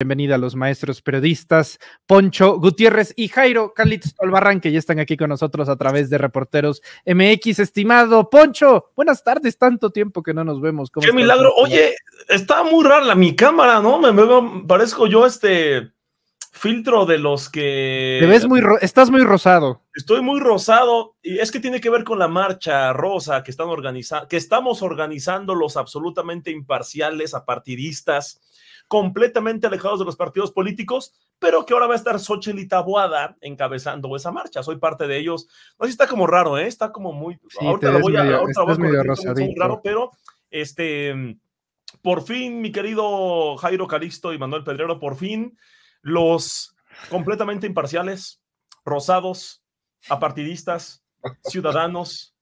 Bienvenida a los maestros periodistas Poncho Gutiérrez y Jairo calitz Albarrán, que ya están aquí con nosotros a través de Reporteros MX. Estimado Poncho, buenas tardes, tanto tiempo que no nos vemos. Qué milagro. Oye, está muy rara mi cámara, ¿no? Me, me, parezco yo este filtro de los que... Te ves muy, estás muy rosado. Estoy muy rosado y es que tiene que ver con la marcha rosa que, están organizando, que estamos organizando los absolutamente imparciales, apartidistas completamente alejados de los partidos políticos, pero que ahora va a estar Xochitl boada encabezando esa marcha. Soy parte de ellos. Así está como raro, ¿eh? Está como muy... Sí, lo voy a... muy raro, pero este... Por fin, mi querido Jairo Calixto y Manuel Pedrero, por fin los completamente imparciales, rosados, apartidistas, ciudadanos,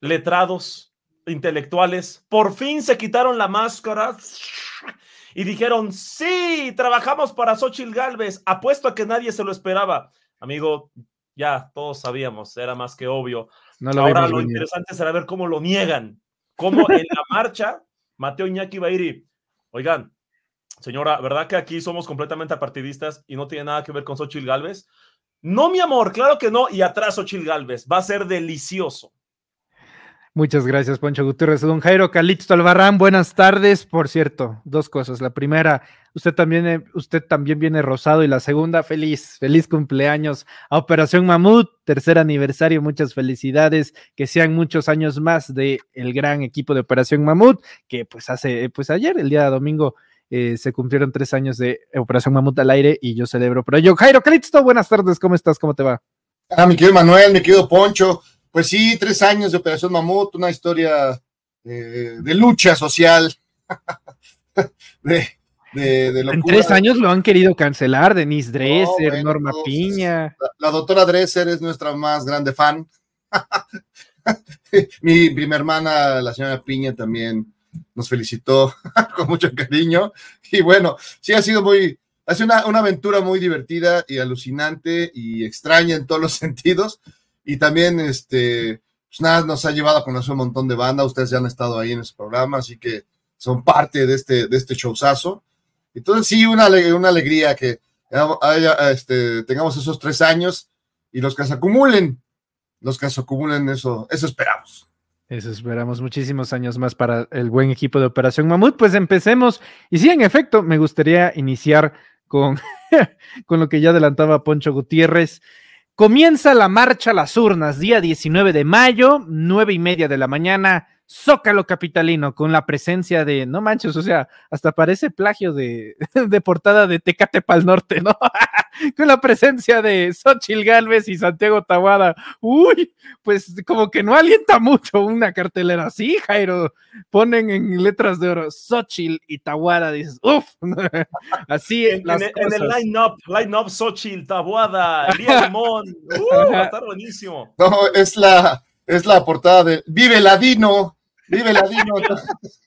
letrados, intelectuales, por fin se quitaron la máscara y dijeron, sí, trabajamos para Xochitl Galvez, apuesto a que nadie se lo esperaba. Amigo, ya todos sabíamos, era más que obvio. Ahora lo interesante será ver cómo lo niegan, cómo en la marcha Mateo Iñaki Bairi, oigan, señora, ¿verdad que aquí somos completamente apartidistas y no tiene nada que ver con Xochitl Galvez? No, mi amor, claro que no, y atrás Xochitl Galvez, va a ser delicioso. Muchas gracias, Poncho Gutiérrez. Don Jairo Calixto Albarrán, buenas tardes. Por cierto, dos cosas. La primera, usted también, eh, usted también viene rosado. Y la segunda, feliz, feliz cumpleaños a Operación Mamut, tercer aniversario. Muchas felicidades. Que sean muchos años más del el gran equipo de Operación Mamut, que pues hace, eh, pues ayer, el día de domingo, eh, se cumplieron tres años de Operación Mamut al aire y yo celebro. Pero yo, Jairo Calixto, buenas tardes. ¿Cómo estás? ¿Cómo te va? Ah, mi querido Manuel, mi querido Poncho pues sí, tres años de Operación Mamut, una historia eh, de lucha social. de, de, en tres años lo han querido cancelar, Denise Dresser, Norma pues, Piña. La, doctora Dresser es nuestra más grande fan. mi prima hermana, la señora Piña, también nos felicitó con mucho cariño. Y bueno, sí ha sido muy, ha sido una aventura muy divertida y alucinante y extraña en todos los sentidos. Y también, este, pues nada, nos ha llevado a conocer un montón de banda. Ustedes ya han estado ahí en esos programas así que son parte de este, de este showzazo. Entonces, sí, una, una alegría que haya, este, tengamos esos tres años y los que se acumulen, los que se acumulen, eso, eso esperamos. Eso esperamos muchísimos años más para el buen equipo de Operación Mamut. Pues empecemos. Y sí, en efecto, me gustaría iniciar con, con lo que ya adelantaba Poncho Gutiérrez. Comienza la marcha a las urnas, día 19 de mayo, nueve y media de la mañana, Zócalo Capitalino, con la presencia de, no manches, o sea, hasta parece plagio de, de portada de Tecate Pal Norte, ¿no? con la presencia de Xochil Galvez y Santiago Tawada. Uy, pues como que no alienta mucho una cartelera así, Jairo. Ponen en letras de oro Xochil y Tawada, dices, uff, así en, el line-up, line-up Xochil, Tawada, Elías uh, va a estar buenísimo. No, es la, es la portada de Vive Ladino. Vive Latino.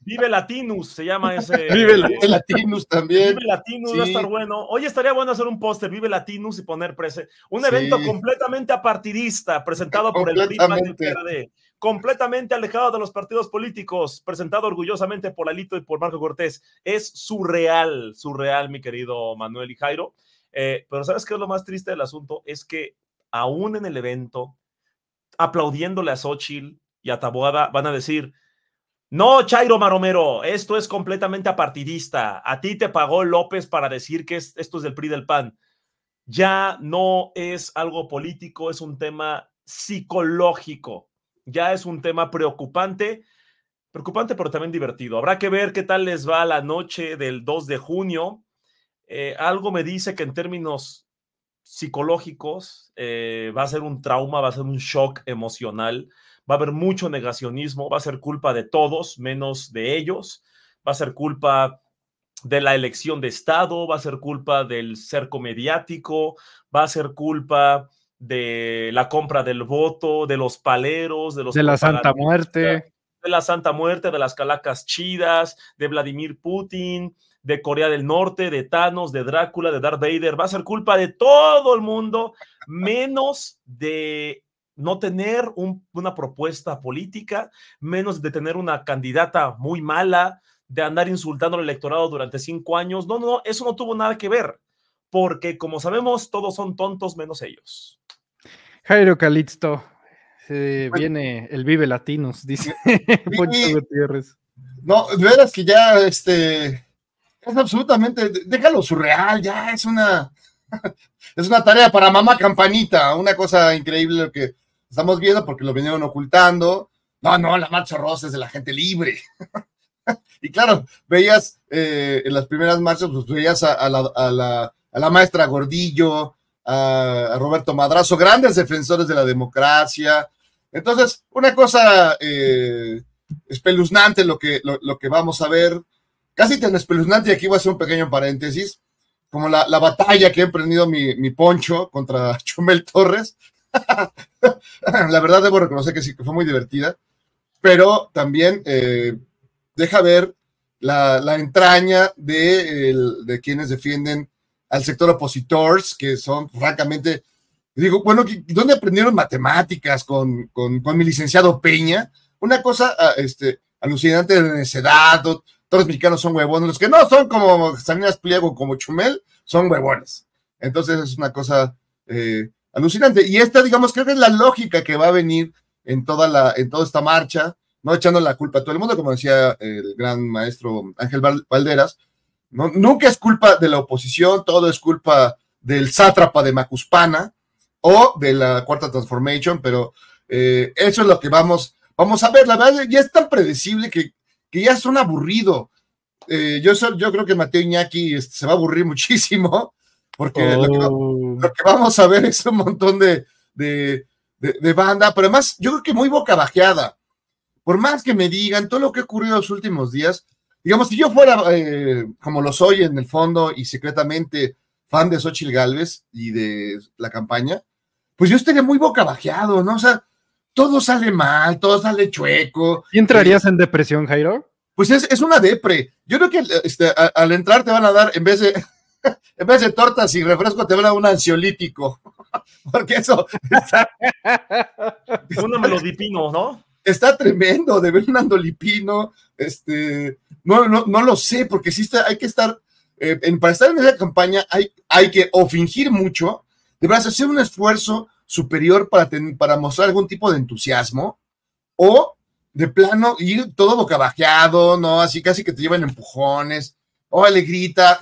Vive Latinus se llama ese. Vive Latinus también. Vive Latinus va a estar bueno. Hoy estaría bueno hacer un póster Vive Latinus y poner prese, un evento completamente apartidista presentado por el PRI el completamente alejado de los partidos políticos, presentado orgullosamente por Alito y por Marco Cortés. Es surreal, surreal, mi querido Manuel y Jairo. Eh, pero ¿sabes qué es lo más triste del asunto? Es que aún en el evento, aplaudiéndole a Xochitl y a Taboada, van a decir, no, Chairo Maromero, esto es completamente apartidista. A ti te pagó López para decir que esto es del PRI del PAN. Ya no es algo político, es un tema psicológico. Ya es un tema preocupante, preocupante pero también divertido. Habrá que ver qué tal les va la noche del 2 de junio. Eh, algo me dice que en términos psicológicos eh, va a ser un trauma, va a ser un shock emocional va a haber mucho negacionismo, va a ser culpa de todos menos de ellos, va a ser culpa de la elección de Estado, va a ser culpa del cerco mediático, va a ser culpa de la compra del voto, de los paleros, de los... De la Santa Muerte. De la Santa Muerte, de las Calacas Chidas, de Vladimir Putin, de Corea del Norte, de Thanos, de Drácula, de Darth Vader. Va a ser culpa de todo el mundo, menos de no tener una propuesta política, menos de tener una candidata muy mala, de andar insultando al electorado durante cinco años. No, no, no, eso no tuvo nada que ver, porque como sabemos, todos son tontos menos ellos. Jairo Calixto, viene el Vive Latinos, dice No, de veras que ya, este, es absolutamente, déjalo surreal, ya es una, es una tarea para mamá campanita, una cosa increíble que, Estamos viendo porque lo vinieron ocultando. No, no, la marcha rosa es de la gente libre. y claro, veías eh, en las primeras marchas, pues veías a, la, maestra Gordillo, a, Roberto Madrazo, grandes defensores de la democracia. Entonces, una cosa eh, espeluznante lo que, lo, que vamos a ver, casi tan espeluznante, y aquí voy a hacer un pequeño paréntesis, como la, batalla que ha emprendido mi, mi, poncho contra Chumel Torres, la verdad debo reconocer que sí, que fue muy divertida, pero también eh, deja ver la, entraña de, quienes defienden al sector opositores, que son francamente, digo, bueno, ¿dónde aprendieron matemáticas con, con, con mi licenciado Peña? Una cosa ah, este, alucinante de necedad, todos los mexicanos son huevones, los que no son como Salinas Pliego, como Chumel, son huevones. Entonces es una cosa eh, alucinante. Y esta, digamos, creo que es la lógica que va a venir en toda, la, en toda esta marcha, no echando la culpa a todo el mundo, como decía el gran maestro Ángel Valderas, ¿no? nunca es culpa de la oposición, todo es culpa del sátrapa de Macuspana o de la cuarta transformation, pero eh, eso es lo que vamos, vamos a ver. La verdad, ya es tan predecible que, que ya son aburrido. Eh, yo, yo creo que Mateo Iñaki este, se va a aburrir muchísimo porque oh. lo, que, vamos a ver es un montón de, banda, pero además yo creo que muy boca bajeada. Por más que me digan todo lo que ha ocurrido en los últimos días, digamos, si yo fuera eh, como lo soy en el fondo y secretamente fan de Xochitl Galvez y de la campaña, pues yo estaría muy boca bajeado, ¿no? O sea, todo sale mal, todo sale chueco. ¿Y entrarías eh, en depresión, Jairo? Pues es, una depre. Yo creo que este, al entrar te van a dar, en vez de en vez de tortas y refresco, te habla un ansiolítico. Porque eso está. un melodipino, ¿no? Está tremendo, de ver un andolipino. Este, no, no, no lo sé, porque sí hay que estar. Eh, para estar en esa campaña hay, hay que o fingir mucho, deberás hacer un esfuerzo superior para, para mostrar algún tipo de entusiasmo, o de plano ir todo bocabajeado, ¿no? Así casi que te llevan empujones, o alegrita,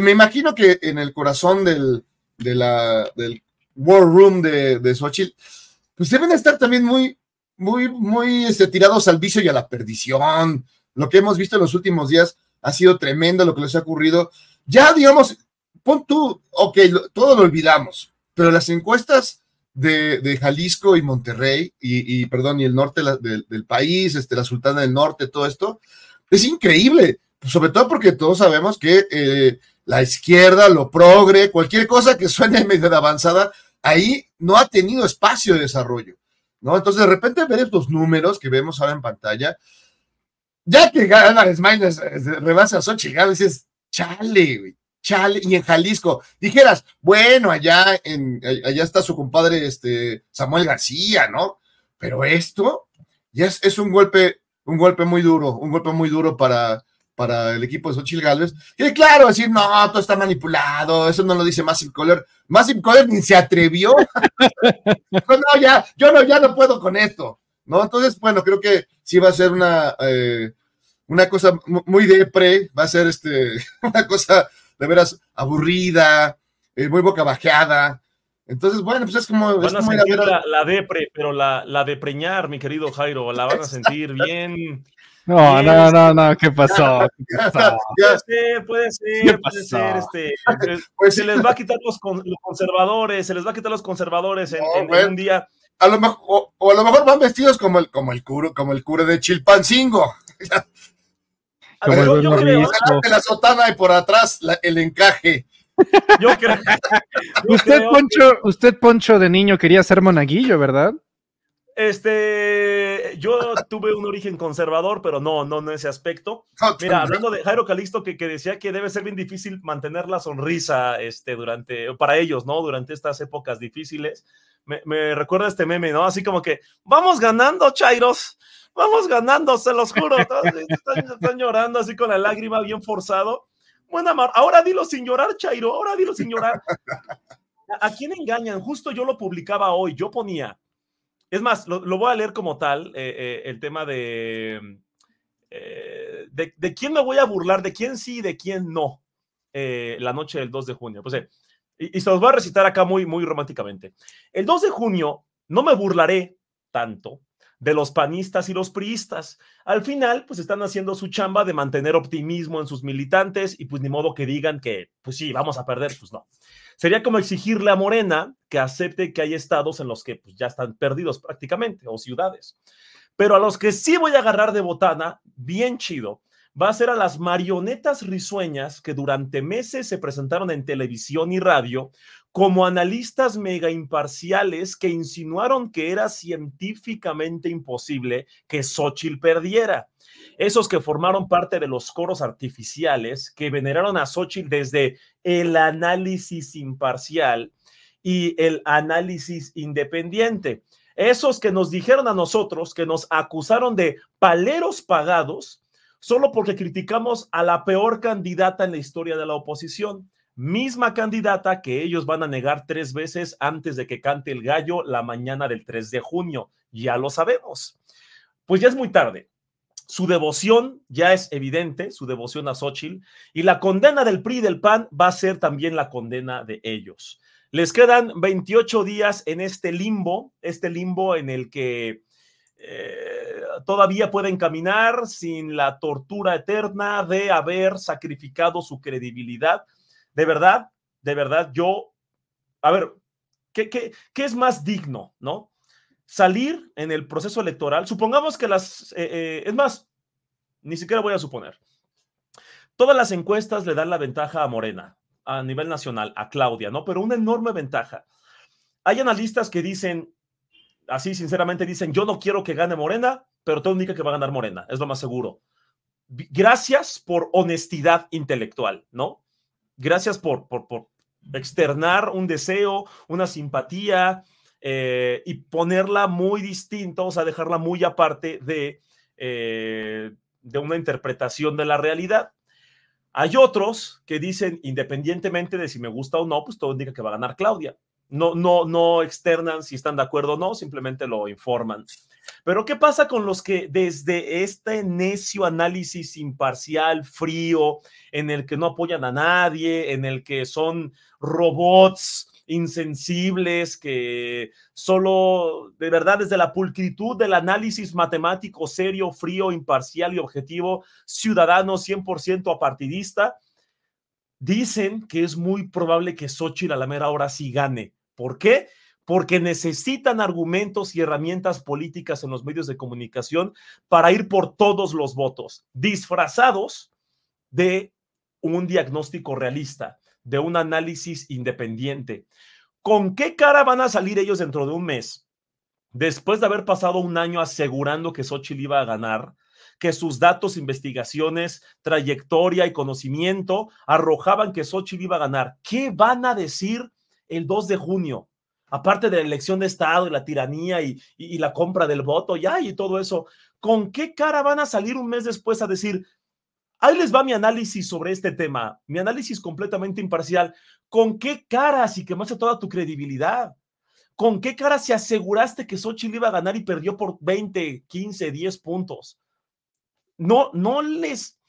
me imagino que en el corazón del, de la, del War Room de, de Xochitl, pues deben estar también muy, muy, este, tirados al vicio y a la perdición. Lo que hemos visto en los últimos días ha sido tremendo lo que les ha ocurrido. Ya, digamos, pon tú, ok, todo lo olvidamos, pero las encuestas de, Jalisco y Monterrey, y, perdón, y el norte del, del país, este, la Sultana del Norte, todo esto, es increíble sobre todo porque todos sabemos que eh, la izquierda, lo progre, cualquier cosa que suene medio avanzada, ahí no ha tenido espacio de desarrollo, ¿no? Entonces, de repente ver estos números que vemos ahora en pantalla, ya que Álvarez Maynes rebasa a Xochitl, ya dices, chale, chale, y en Jalisco, dijeras, bueno, allá, en, allá está su compadre este, Samuel García, ¿no? Pero esto ya es, es un golpe, un golpe muy duro, un golpe muy duro para, para el equipo de Xochitl Galvez. Y claro, decir, no, todo está manipulado, eso no lo dice Massive Color. Massive Color ni se atrevió. ya, yo no, ya no puedo con esto. ¿No? Entonces, bueno, creo que sí va a ser una, eh, una cosa muy depre, va a ser este, una cosa de veras aburrida, eh, muy boca bajeada. Entonces, bueno, pues es como. sentir la, depre, pero la, la de preñar, mi querido Jairo, la van a sentir bien no, no, no, no, ¿qué pasó? Puede ser, puede ser, Este, pues pues se les va a quitar los, conservadores, se les va a quitar los conservadores en, un día. A lo mejor, o, a lo mejor van vestidos como el, como el curo, como el cura de Chilpancingo. Como yo, la sotana y por atrás el encaje. Yo creo. usted, Poncho, usted, Poncho, de niño quería ser monaguillo, ¿verdad? Este yo tuve un origen conservador, pero no, no, no ese aspecto. Mira, hablando de Jairo Calixto, que, que decía que debe ser bien difícil mantener la sonrisa este, durante, para ellos, ¿no? Durante estas épocas difíciles. Me, recuerda este meme, ¿no? Así como que, vamos ganando, Chairos, vamos ganando, se los juro. Están, llorando así con la lágrima bien forzado. Bueno, amor ahora dilo sin llorar, Chairo, ahora dilo sin llorar. ¿A quién engañan? Justo yo lo publicaba hoy, yo ponía, es más, lo, voy a leer como tal, eh, eh, el tema mm, eh, de, de, quién me voy a burlar, de quién sí y de quién no, la noche del 2 de junio. Pues, y, se los voy a recitar acá muy, muy románticamente. El 2 de junio no me burlaré tanto de los panistas y los priistas. Al final, pues están haciendo su chamba de mantener optimismo en sus militantes y pues ni modo que digan que, pues sí, vamos a perder, pues no. Sería como exigirle a Morena que acepte que hay estados en los que pues, ya están perdidos prácticamente, o ciudades. Pero a los que sí voy a agarrar de botana, bien chido, va a ser a las marionetas risueñas que durante meses se presentaron en televisión y radio como analistas mega imparciales que insinuaron que era científicamente imposible que Xochitl perdiera. Esos que formaron parte de los coros artificiales que veneraron a Xochitl desde el análisis imparcial y el análisis independiente. Esos que nos dijeron a nosotros que nos acusaron de paleros pagados solo porque criticamos a la peor candidata en la historia de la oposición misma candidata que ellos van a negar tres veces antes de que cante el gallo la mañana del 3 de junio. Ya lo sabemos. Pues ya es muy tarde. Su devoción ya es evidente, su devoción a Xochitl, y la condena del PRI y del PAN va a ser también la condena de ellos. Les quedan 28 días en este limbo, este limbo en el que eh, todavía pueden caminar sin la tortura eterna de haber sacrificado su credibilidad de verdad, de verdad, yo, a ver, ¿qué, es más digno, no? Salir en el proceso electoral, supongamos que las, eh, eh, es más, ni siquiera voy a suponer, todas las encuestas le dan la ventaja a Morena a nivel nacional, a Claudia, ¿no? Pero una enorme ventaja. Hay analistas que dicen, así sinceramente dicen, yo no quiero que gane Morena, pero todo indica que va a ganar Morena, es lo más seguro. Gracias por honestidad intelectual, ¿no? gracias por, por, por externar un deseo, una simpatía eh, y ponerla muy distinta, o sea, dejarla muy aparte de, eh, de una interpretación de la realidad. Hay otros que dicen, independientemente de si me gusta o no, pues todo indica que va a ganar Claudia. No, no, no externan si están de acuerdo o no, simplemente lo informan. Pero ¿qué pasa con los que desde este necio análisis imparcial, frío, en el que no apoyan a nadie, en el que son robots insensibles, que solo, de verdad, desde la pulcritud del análisis matemático serio, frío, imparcial y objetivo, ciudadano 100% apartidista, dicen que es muy probable que Xochitl a la mera hora sí gane ¿Por qué? Porque necesitan argumentos y herramientas políticas en los medios de comunicación para ir por todos los votos, disfrazados de un diagnóstico realista, de un análisis independiente. ¿Con qué cara van a salir ellos dentro de un mes? Después de haber pasado un año asegurando que Xochitl iba a ganar, que sus datos, investigaciones, trayectoria y conocimiento arrojaban que Xochitl iba a ganar. ¿Qué van a decir el 2 de junio. Aparte de la elección de Estado y la tiranía y, la compra del voto, ya y todo eso, ¿con qué cara van a salir un mes después a decir, Ahí les va mi análisis sobre este tema, mi análisis completamente imparcial. ¿Con qué cara, si quemaste toda tu credibilidad? ¿Con qué cara se aseguraste que Xochitl iba a ganar y perdió por 20, 15, 10 puntos? No, no les,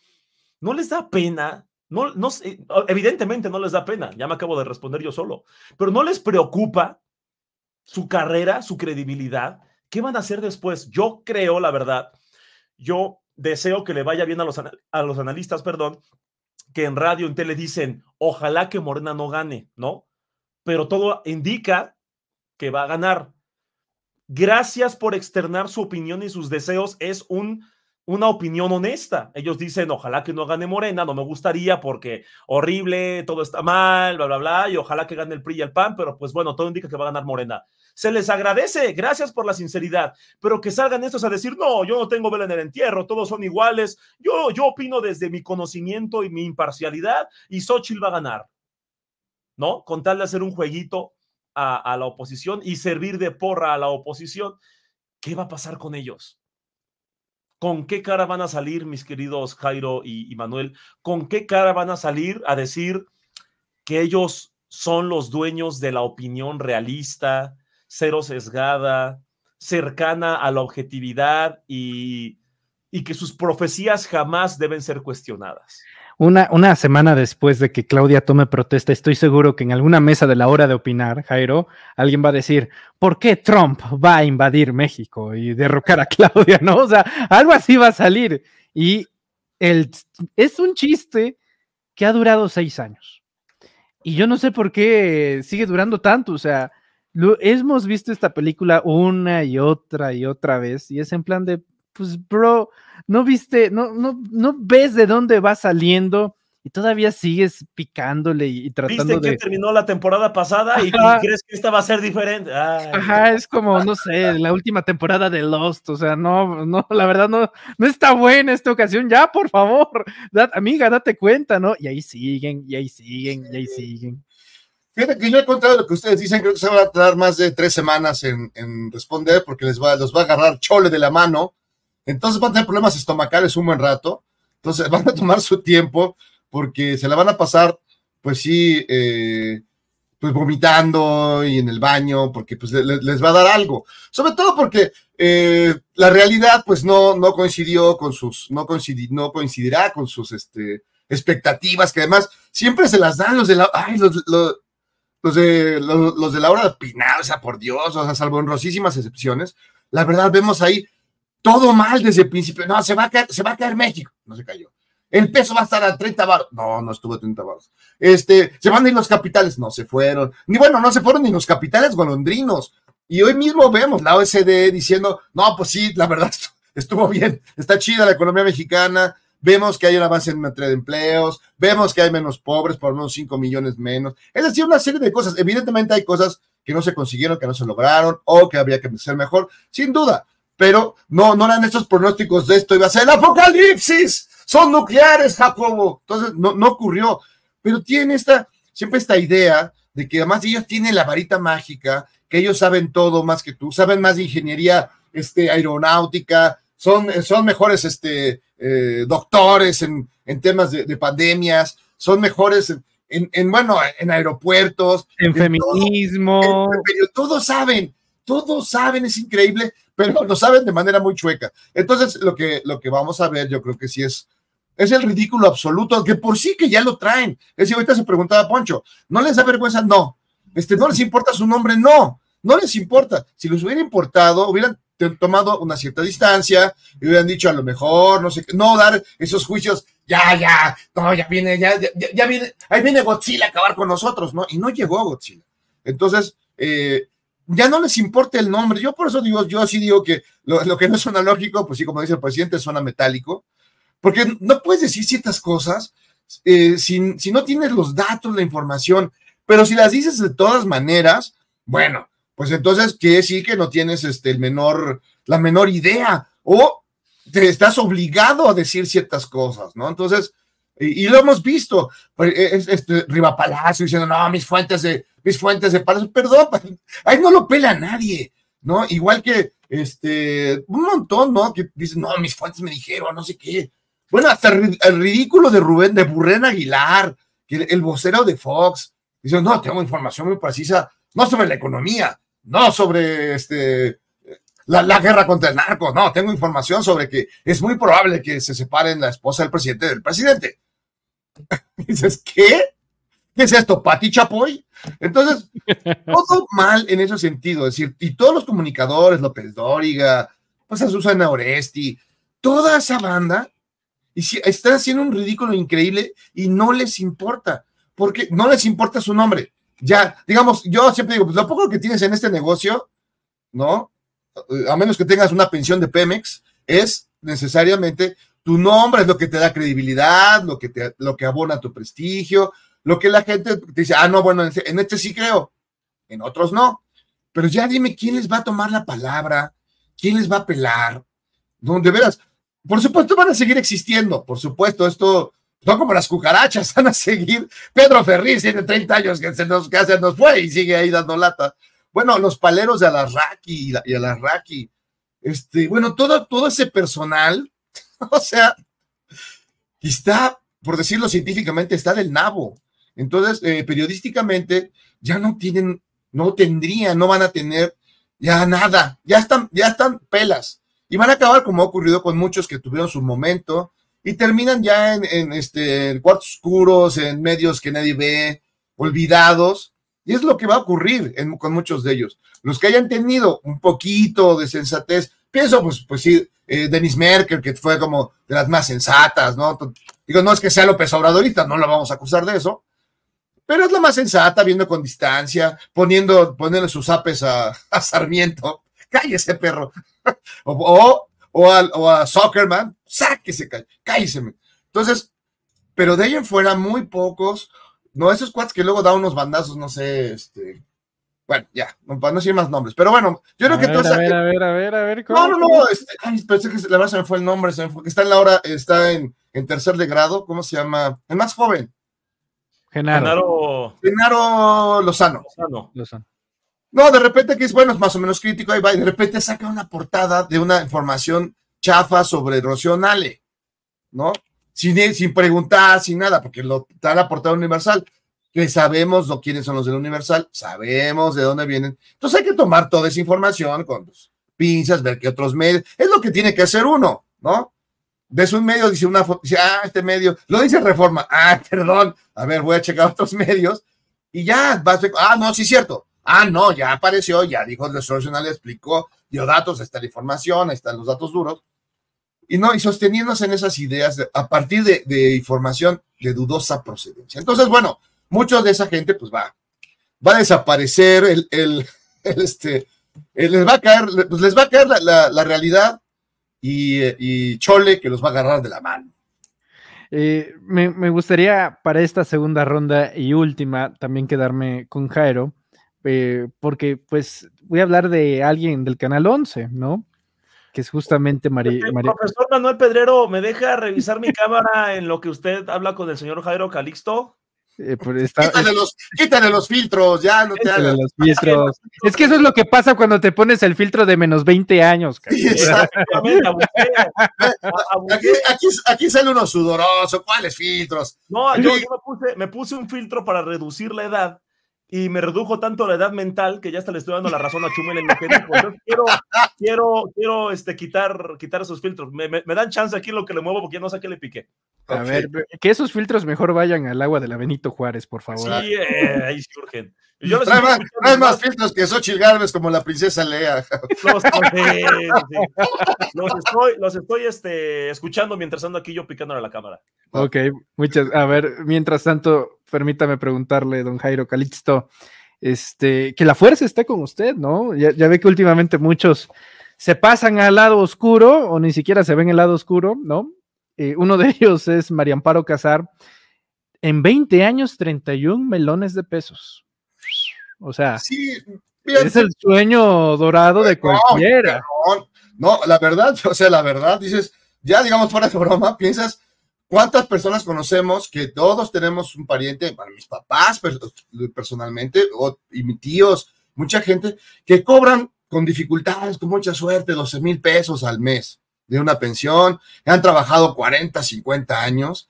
no les da pena no, no, eh, evidentemente no les da pena, ya me acabo de responder yo solo, pero no les preocupa su carrera, su credibilidad, qué van a hacer después. Yo creo, la verdad, yo deseo que le vaya bien a los, a los analistas, perdón, que en radio, en tele dicen, ojalá que Morena no gane, ¿no? Pero todo indica que va a ganar. Gracias por externar su opinión y sus deseos. Es un una opinión honesta. Ellos dicen, ojalá que no gane Morena, no me gustaría porque horrible, todo está mal, bla, bla, bla, y ojalá que gane el PRI y el PAN, pero pues bueno, todo indica que va a ganar Morena. Se les agradece, gracias por la sinceridad, pero que salgan estos a decir, no, yo no tengo vela en el entierro, todos son iguales, yo, yo opino desde mi conocimiento y mi imparcialidad, y Xochitl va a ganar. ¿No? Con tal de hacer un jueguito a, a la oposición y servir de porra a la oposición, ¿qué va a pasar con ellos? ¿Con qué cara van a salir, mis queridos Jairo y, Manuel? ¿Con qué cara van a salir a decir que ellos son los dueños de la opinión realista, cero sesgada, cercana a la objetividad y, y que sus profecías jamás deben ser cuestionadas? Una, semana después de que Claudia tome protesta, estoy seguro que en alguna mesa de la hora de opinar, Jairo, alguien va a decir, ¿por qué Trump va a invadir México y derrocar a Claudia? ¿No? O sea, algo así va a salir. Y el, es un chiste que ha durado seis años. Y yo no sé por qué sigue durando tanto. O sea, hemos visto esta película una y otra y otra vez y es en plan de, pues bro, no viste, no, no, no ves de dónde va saliendo y todavía sigues picándole y, tratando tratando ¿Viste de... que terminó la temporada pasada y, crees que esta va a ser diferente? Ajá, es como, no sé, la última temporada de Lost, o sea, no, no, la verdad no, no está buena esta ocasión, ya, por favor, amiga, date cuenta, ¿no? Y ahí siguen, y ahí siguen, y ahí siguen. Fíjate que yo he contado lo que ustedes dicen, creo que se va a tardar más de tres semanas en, responder porque les va, los va a agarrar chole de la mano entonces van a tener problemas estomacales un buen rato. Entonces van a tomar su tiempo porque se la van a pasar, pues sí, eh, pues vomitando y en el baño, porque pues les va a dar algo. Sobre todo porque eh, la realidad pues no, no coincidió con sus, no, no coincidirá con sus este, expectativas, que además siempre se las dan los de la, ay, los, de, la hora de Pinal, por Dios, o sea, salvo honrosísimas excepciones. La verdad, vemos ahí todo mal desde el principio. No, se va a caer, se va a caer México. No se cayó. El peso va a estar a 30 baros. No, no estuvo a 30 baros. Este, se van a ir los capitales. No se fueron. Ni bueno, no se fueron ni los capitales golondrinos. Y hoy mismo vemos la OSD diciendo, no, pues sí, la verdad estuvo bien. Está chida la economía mexicana. Vemos que hay una base en materia de empleos. Vemos que hay menos pobres, por unos 5 millones menos. Es decir, una serie de cosas. Evidentemente hay cosas que no se consiguieron, que no se lograron o que habría que hacer mejor. Sin duda pero no, no eran estos pronósticos de esto, iba a ser el apocalipsis, son nucleares, Jacobo. Entonces, no, no ocurrió, pero tiene esta, siempre esta idea de que además ellos tienen la varita mágica, que ellos saben todo más que tú, saben más de ingeniería este, aeronáutica, son, son mejores este, doctores en, temas de, pandemias, son mejores en, bueno, en aeropuertos, en, feminismo. Todo, todos saben, todos saben, es increíble, pero lo saben de manera muy chueca. Entonces, lo que, lo que vamos a ver, yo creo que sí es es el ridículo absoluto, que por sí que ya lo traen. Es decir, ahorita se preguntaba Poncho, ¿no les da vergüenza? No. Este, ¿No les importa su nombre? No. No les importa. Si les hubiera importado, hubieran tomado una cierta distancia y hubieran dicho a lo mejor, no sé qué, no dar esos juicios, ya, ya, no, ya viene, ya, ya, ya viene, ahí viene Godzilla a acabar con nosotros, ¿no? Y no llegó Godzilla. Entonces, eh, ya no les importa el nombre. Yo por eso digo, yo sí digo que lo, que no suena lógico, pues sí, como dice el presidente, suena metálico, porque no puedes decir ciertas cosas eh, si, no tienes los datos, la información, pero si las dices de todas maneras, bueno, pues entonces que sí que no tienes este, el menor, la menor idea o te estás obligado a decir ciertas cosas, ¿no? Entonces, y, lo hemos visto, pues, este, Riva Palacio diciendo, no, mis fuentes de, mis Fuentes se Palacio, perdón, ahí no lo pela nadie, ¿no? Igual que este, un montón, ¿no? Que dicen, no, mis fuentes me dijeron, no sé qué. Bueno, hasta el ridículo de Rubén, de Burren Aguilar, que el vocero de Fox, dice, no, tengo información muy precisa, no sobre la economía, no sobre este, la, guerra contra el narco, no, tengo información sobre que es muy probable que se separen la esposa del presidente del presidente. Dices, ¿qué? ¿Qué es esto, Pati Chapoy? Entonces, todo mal en ese sentido. Es decir, y todos los comunicadores, López Dóriga, pues a Susana Oresti, toda esa banda, y si, están haciendo un ridículo increíble y no les importa, porque no les importa su nombre. Ya, digamos, yo siempre digo, pues lo poco que tienes en este negocio, ¿no? A menos que tengas una pensión de Pemex, es necesariamente tu nombre, es lo que te da credibilidad, lo que, te, lo que abona tu prestigio, lo que la gente dice, ah, no, bueno, en este sí creo, en otros no. Pero ya dime quién les va a tomar la palabra, quién les va a pelar. donde verás veras, por supuesto van a seguir existiendo, por supuesto, esto, no como las cucarachas, van a seguir. Pedro Ferriz tiene 30 años que se nos, fue y sigue ahí dando lata. Bueno, los paleros de Alarraqui y Alarraqui. Este, bueno, todo, todo ese personal, o sea, está, por decirlo científicamente, está del nabo. Entonces, eh, periodísticamente ya no tienen, no tendrían, no van a tener ya nada, ya están, ya están pelas. Y van a acabar como ha ocurrido con muchos que tuvieron su momento y terminan ya en, este, cuartos oscuros, en medios que nadie ve, olvidados. Y es lo que va a ocurrir con muchos de ellos. Los que hayan tenido un poquito de sensatez, pienso, pues, pues sí, eh, Denis Merkel, que fue como de las más sensatas, ¿no? Digo, no es que sea López Obradorita, no la vamos a acusar de eso, pero es lo más sensata, viendo con distancia, poniendo, poniendo sus apes a, a Sarmiento, cállese perro, o, o, o, a, o a Zuckerman, sáquese, cállese. Entonces, pero de ahí en fuera muy pocos, no, esos cuates que luego da unos bandazos, no sé, este, bueno, ya, no, para no decir más nombres, pero bueno, yo creo que tú a, ver, a ver, a ver, a ver, No, no, no, este, pensé que la verdad se me fue el nombre, se me fue, que está en la hora, está en, en tercer de grado, ¿cómo se llama? El más joven, Genaro. Lozano. No, de repente que es bueno, es más o menos crítico, ahí va, y de repente saca una portada de una información chafa sobre Rocío Nale, ¿no? Sin, sin preguntar, sin nada, porque lo está la portada universal, que sabemos quiénes son los del universal, sabemos de dónde vienen. Entonces hay que tomar toda esa información con pinzas, ver qué otros medios, es lo que tiene que hacer uno, ¿no? Ves un medio, dice una foto, dice, ah, este medio, lo dice Reforma, ah, perdón, a ver, voy a checar otros medios y ya, vas, ah, no, sí, cierto, ah, no, ya apareció, ya dijo el le explicó, dio datos, está la información, están los datos duros. Y no, y sosteniéndose en esas ideas a partir de, información de dudosa procedencia. Entonces, bueno, muchos de esa gente, pues va, va a desaparecer el, el, este, eh, les va a caer, pues les va a caer la, la realidad y, Chole que los va a agarrar de la mano. Eh, me, gustaría para esta segunda ronda y última también quedarme con Jairo, eh, porque pues voy a hablar de alguien del Canal 11, ¿no? Que es justamente María. profesor Manuel Pedrero, ¿me deja revisar mi cámara en lo que usted habla con el señor Jairo Calixto? Eh, quítale, los, filtros, ya no te hagas. Los filtros. es que eso es lo que pasa cuando te pones el filtro de menos 20 años. aquí, aquí, sale uno sudoroso, ¿cuáles filtros? No, yo, puse, me puse un filtro para reducir la edad y me redujo tanto la edad mental que ya hasta le estoy dando la razón a Chumel en lo que quiero, quiero, este, quitar, quitar esos filtros. Me, dan chance aquí lo que le muevo porque ya no sé qué le piqué. A ver, que esos filtros mejor vayan al agua de la Benito Juárez, por favor. Sí, eh, ahí surgen. No hay más, filtros que Xochitl Gálvez como la princesa Lea. Los, estoy, los este, escuchando mientras ando aquí yo picándole a la cámara. Ok, muchas. A ver, mientras tanto, permítame preguntarle, don Jairo Calixto, este, que la fuerza esté con usted, ¿no? Ya, ve que últimamente muchos se pasan al lado oscuro o ni siquiera se ven el lado oscuro, ¿no? Eh, uno de ellos es Mariamparo Casar. En 20 años, 31 melones de pesos. O sea, es el sueño dorado de cualquiera. No, la verdad, o sea, la verdad, dices, ya digamos fuera de broma, piensas, ¿cuántas personas conocemos que todos tenemos un pariente, para mis papás personalmente, o, y mis tíos, mucha gente, que cobran con dificultades, con mucha suerte, 12 mil pesos al mes de una pensión, han trabajado 40, 50 años,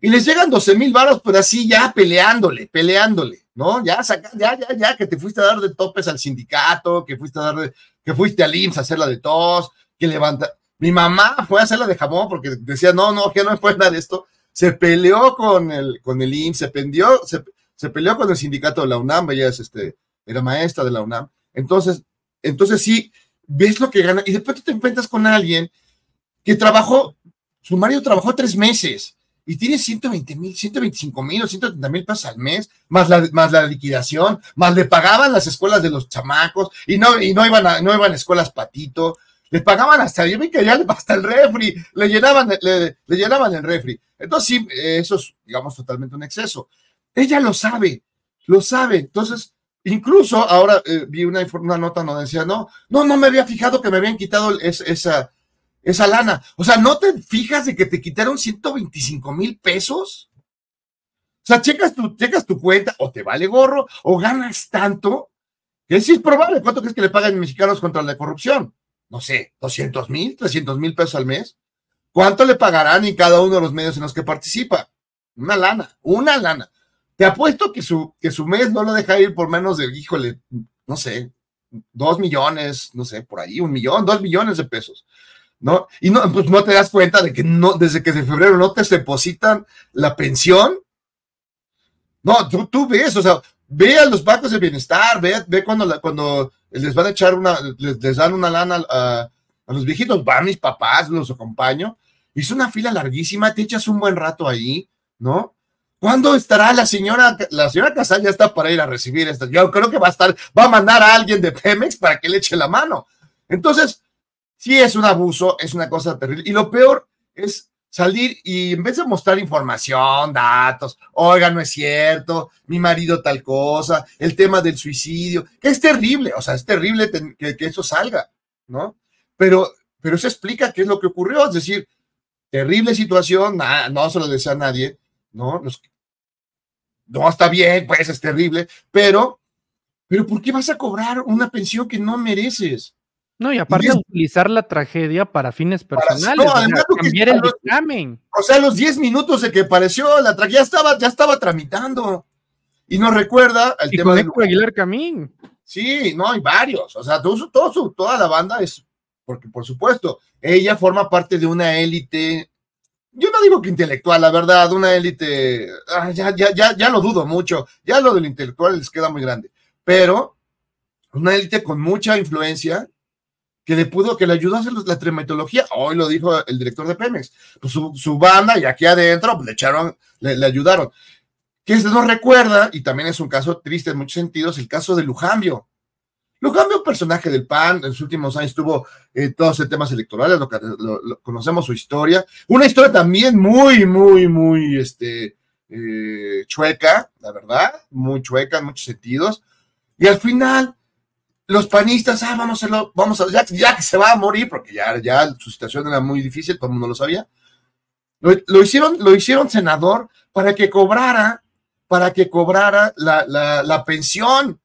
y les llegan 12 mil varos, pero así ya peleándole, peleándole. ¿no? Ya, saca, ya, ya, ya, que te fuiste a dar de topes al sindicato, que fuiste a dar que fuiste al IMSS a hacer la de tos, que levanta. Mi mamá fue a hacer la de jamón porque decía, no, no, que no me dar esto. Se peleó con el, con el IMSS, se, pendió, se, peleó con el sindicato de la UNAM, ella es este, era maestra de la UNAM. Entonces, entonces sí, ves lo que gana y después te enfrentas con alguien que trabajó, su marido trabajó tres meses y tiene 120 mil, 125 mil o 130 mil pesos al mes, más la, más la liquidación, más le pagaban las escuelas de los chamacos y no, y no iban a, no escuelas patito, le pagaban hasta, yo que ya hasta el refri, le llenaban, le, llenaban el refri. Entonces sí, eso es, digamos, totalmente un exceso. Ella lo sabe, lo sabe. Entonces, incluso ahora eh, vi una, una nota donde decía, no, no, no me había fijado que me habían quitado esa, esa lana. O sea, ¿no te fijas de que te quitaron 125 mil pesos? O sea, checas tu, tu cuenta o te vale gorro o ganas tanto que sí es probable. ¿Cuánto crees que le pagan mexicanos contra la corrupción? No sé, 200 mil, 300 mil pesos al mes. ¿Cuánto le pagarán en cada uno de los medios en los que participa? Una lana, una lana. Te apuesto que su, que su mes no lo deja ir por menos de, híjole, no sé, dos millones, no sé, por ahí, un millón, dos millones de pesos. ¿no? Y no, pues no te das cuenta de que no, desde que de febrero no te depositan la pensión. No, tú, tú ves, o sea, ve a los bancos de bienestar, ve, ve cuando, cuando les van a echar una, les, dan una lana ah, a, los viejitos, van mis papás, los acompaño. es una fila larguísima, te echas un buen rato ahí, ¿no? ¿Cuándo estará la señora? La señora Casal ya está para ir a recibir esta. Yo creo que va a estar, va a mandar a alguien de Pemex para que le eche la mano. Entonces, Sí es un abuso, es una cosa terrible. Y lo peor es salir y en vez de mostrar información, datos, oiga, no es cierto, mi marido tal cosa, el tema del suicidio, que es terrible, o sea, es terrible que, eso salga, ¿no? Pero, pero se explica qué es lo que ocurrió, es decir, terrible situación, no se lo desea nadie, ¿no? no está bien, pues es terrible, pero, pero ¿por qué vas a cobrar una pensión que no mereces? No, y aparte utilizar la tragedia para fines personales, cambiar el O sea, los 10 minutos de que apareció la tragedia, ya estaba, ya estaba tramitando. Y nos recuerda el tema de Aguilar Camín. Sí, no, hay varios. O sea, todo, todo, toda la banda es, porque por supuesto, ella forma parte de una élite, yo no digo que intelectual, la verdad, una élite, ah, ya, ya, ya, ya lo dudo mucho, ya lo del intelectual les queda muy grande, pero una élite con mucha influencia que le pudo, que le ayudó a hacer la tremetología, hoy lo dijo el director de Pemex, pues su, banda y aquí adentro pues, le echaron, le, ayudaron. Que no recuerda, y también es un caso triste en muchos sentidos, el caso de Lujambio. Lujambio, personaje del PAN, en los últimos años tuvo eh, todos los temas electorales, lo, conocemos su historia, una historia también muy, muy, muy, este, eh, chueca, la verdad, muy chueca en muchos sentidos, y al final los panistas, ah, vamos a vamos a, ya, que se va a morir, porque ya, ya su situación era muy difícil, todo el mundo lo sabía. Lo, hicieron, lo hicieron senador para que cobrara, para que cobrara la, pensión.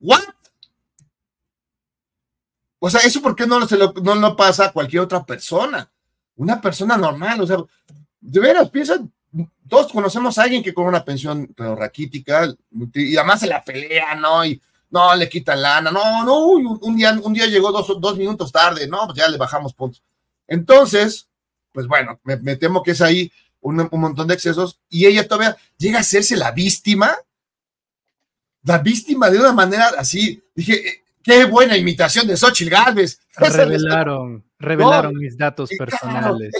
¿What? O sea, ¿eso por qué no, lo, no pasa a cualquier otra persona? Una persona normal, o sea, de veras, piensan, todos conocemos a alguien que cobra una pensión pero raquítica y además se la pelea, ¿no? Y no, le quitan lana, no, no, un, día, un día llegó dos, dos, minutos tarde, no, pues ya le bajamos puntos. Entonces, pues bueno, me, temo que es ahí un, montón de excesos y ella todavía llega a hacerse la víctima, la víctima de una manera así, dije, eh, qué buena imitación de Xochitl Gálvez Revelaron, revelaron mis datos personales.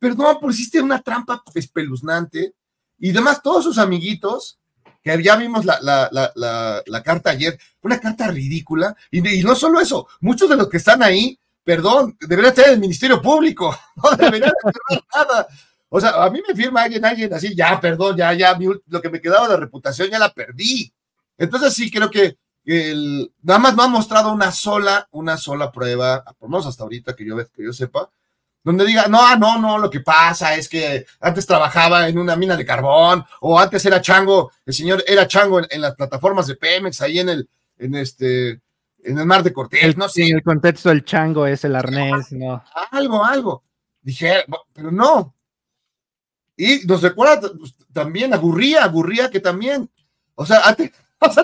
pero no, pusiste una trampa espeluznante y demás todos sus amiguitos que ya vimos la, carta ayer, una carta ridícula, y, no solo eso, muchos de los que están ahí, perdón, deberían estar en el Ministerio Público, no deberían nada. O sea, a mí me firma alguien, alguien así, ya, perdón, ya, ya, lo que me quedaba de reputación ya la perdí. Entonces sí creo que el, nada más no ha mostrado una sola, una sola prueba, por lo menos hasta ahorita que yo, que yo sepa, donde diga, no, ah, no, no, lo que pasa es que antes trabajaba en una mina de carbón, o antes era chango, el señor era chango en, las plataformas de Pemex, ahí en el, en este, en el mar de Cortés, no sé. Sí, el contexto del chango es el arnés, no, Algo, algo. Dije, pero no. Y nos recuerda pues, también a Gurría, que también, o sea, antes,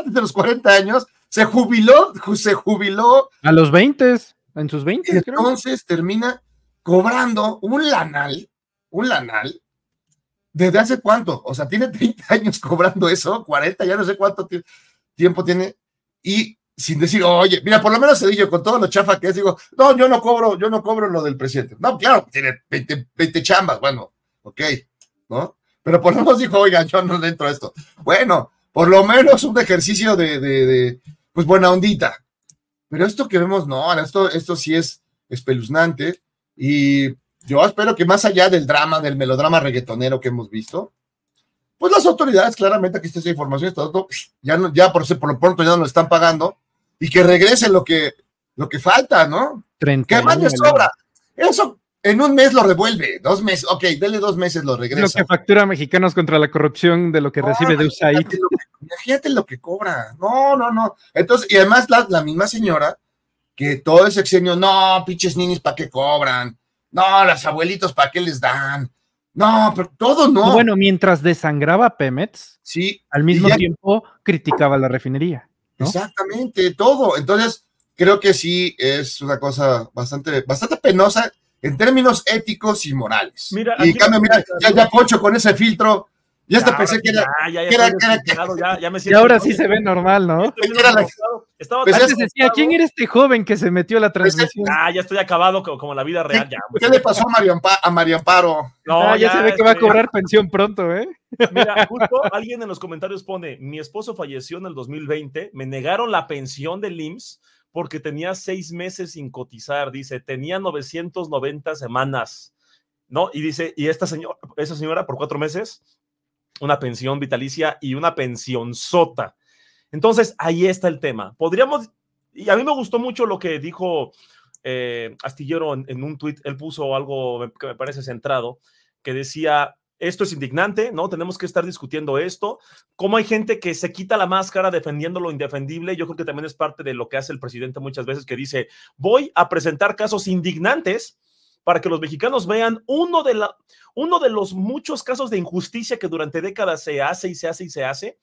de los 40 años, se jubiló, se jubiló. A los 20, en sus 20. Entonces creo. termina cobrando un lanal, un lanal, desde hace cuánto, o sea, tiene 30 años cobrando eso, 40, ya no sé cuánto tiempo tiene, y sin decir, oye, mira, por lo menos Cedillo, con todo lo chafa que es, digo, no, yo no cobro, yo no cobro lo del presidente. No, claro, tiene 20, chambas, bueno, ok, ¿no? Pero por lo menos dijo, oiga, yo no le entro a esto. Bueno, por lo menos un ejercicio de, de, de, pues buena ondita. Pero esto que vemos, no, esto, esto sí es espeluznante. Y yo espero que más allá del drama, del melodrama reggaetonero que hemos visto, pues las autoridades claramente aquí está esa información, todo, ya, ya por, por lo pronto ya no lo están pagando y que regrese lo que, lo que falta, ¿no? 30 que más sobra. Eso en un mes lo revuelve, dos meses, ok, dele dos meses, lo regresa. Lo que factura mexicanos contra la corrupción de lo que recibe de USAID. Imagínate lo, que, cobra, no, no, no. Entonces, y además la, la misma señora que todo ese sexenio, no, pinches ninis, ¿para qué cobran? No, las abuelitos, ¿para qué les dan? No, pero todo no. Pues bueno, mientras desangraba Pemex, sí, al mismo tiempo criticaba la refinería. Exactamente, todo. Entonces, creo que sí es una cosa bastante, bastante penosa en términos éticos y morales. Mira, y cambio, mira, ya, ya con ese filtro ya hasta pensé que era. Ya, ya, ya, me siento y ahora sí se ve normal, ¿no? Estaba pues antes decía, ¿quién era este joven que se metió a la transmisión? ah, ya estoy acabado como, la vida real. ¿Qué, pues, le pasó a Mario, Amparo? No, ah, ya, se ve que va a cobrar pensión pronto, ¿eh? Mira, justo alguien en los comentarios pone: Mi esposo falleció en el 2020, me negaron la pensión del IMSS porque tenía seis meses sin cotizar. Dice, tenía 990 semanas. ¿No? Y dice, y esta señora, esa señora por cuatro meses una pensión vitalicia y una pensión sota. Entonces, ahí está el tema. Podríamos, y a mí me gustó mucho lo que dijo eh, Astillero en, un tweet él puso algo que me parece centrado, que decía, esto es indignante, ¿no? Tenemos que estar discutiendo esto. Cómo hay gente que se quita la máscara defendiendo lo indefendible. Yo creo que también es parte de lo que hace el presidente muchas veces, que dice, voy a presentar casos indignantes para que los mexicanos vean uno de, la, uno de los muchos casos de injusticia que durante décadas se hace y se hace y se hace.